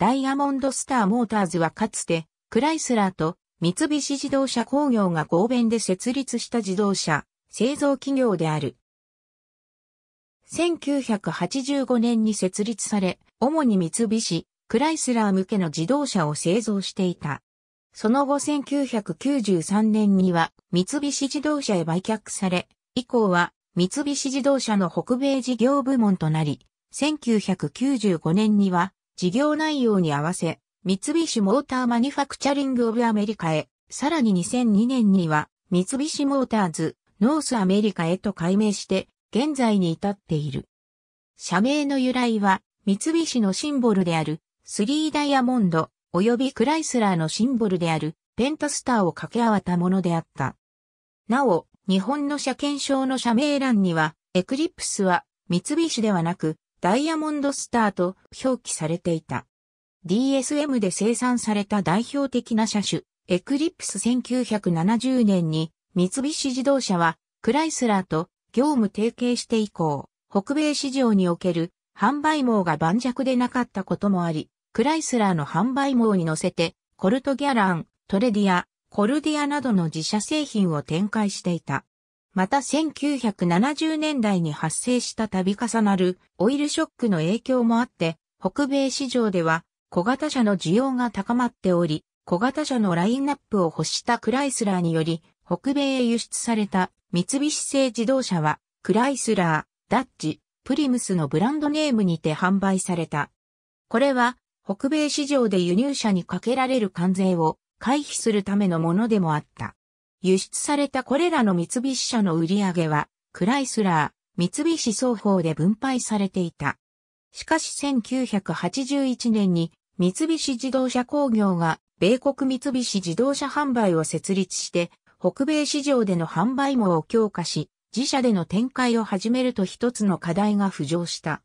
ダイヤモンドスターモーターズはかつて、クライスラーと三菱自動車工業が合弁で設立した自動車、製造企業である。1985年に設立され、主に三菱、クライスラー向けの自動車を製造していた。その後1993年には三菱自動車へ売却され、以降は三菱自動車の北米事業部門となり、1995年には事業内容に合わせ、三菱モーターマニファクチャリングオブアメリカへ、さらに2002年には、三菱モーターズ、ノースアメリカへと改名して、現在に至っている。社名の由来は、三菱のシンボルである、スリーダイヤモンド、及びクライスラーのシンボルである、ペンタスターを掛け合わたものであった。なお、日本の車検証の社名欄には、エクリプスは、三菱ではなく、ダイヤモンドスターと表記されていた。DSM で生産された代表的な車種、エクリプス1970年に三菱自動車はクライスラーと業務提携して以降、北米市場における販売網が盤石でなかったこともあり、クライスラーの販売網に乗せて、コルトギャラン、トレディア、コルディアなどの自社製品を展開していた。また1970年代に発生した度重なるオイルショックの影響もあって、北米市場では小型車の需要が高まっており、小型車のラインナップを欲したクライスラーにより、北米へ輸出された三菱製自動車は、クライスラー、ダッジ、プリムスのブランドネームにて販売された。これは、北米市場で輸入車にかけられる関税を回避するためのものでもあった。輸出されたこれらの三菱車の売り上げは、クライスラー、三菱双方で分配されていた。しかし1981年に三菱自動車工業が米国三菱自動車販売を設立して、北米市場での販売網を強化し、自社での展開を始めると一つの課題が浮上した。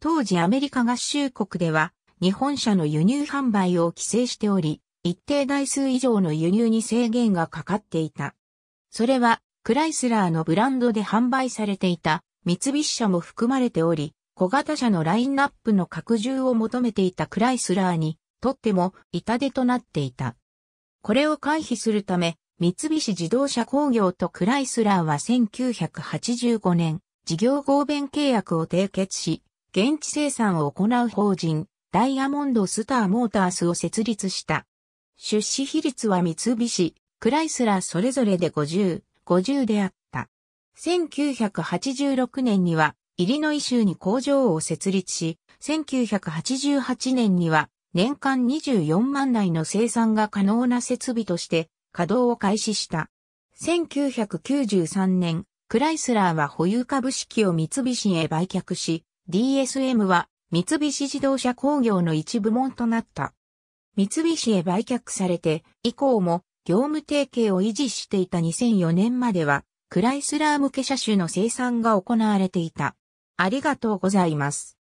当時アメリカ合衆国では、日本車の輸入販売を規制しており、一定台数以上の輸入に制限がかかっていた。それは、クライスラーのブランドで販売されていた三菱車も含まれており、小型車のラインナップの拡充を求めていたクライスラーにとっても痛手となっていた。これを回避するため、三菱自動車工業とクライスラーは1985年、事業合弁契約を締結し、現地生産を行う法人、ダイヤモンドスターモータースを設立した。出資比率は三菱、クライスラーそれぞれで50、50であった。1986年には、イリノイ州に工場を設立し、1988年には、年間24万台の生産が可能な設備として、稼働を開始した。1993年、クライスラーは保有株式を三菱へ売却し、DSM は三菱自動車工業の一部門となった。三菱へ売却されて、以降も業務提携を維持していた2004年までは、クライスラー向け車種の生産が行われていた。ありがとうございます。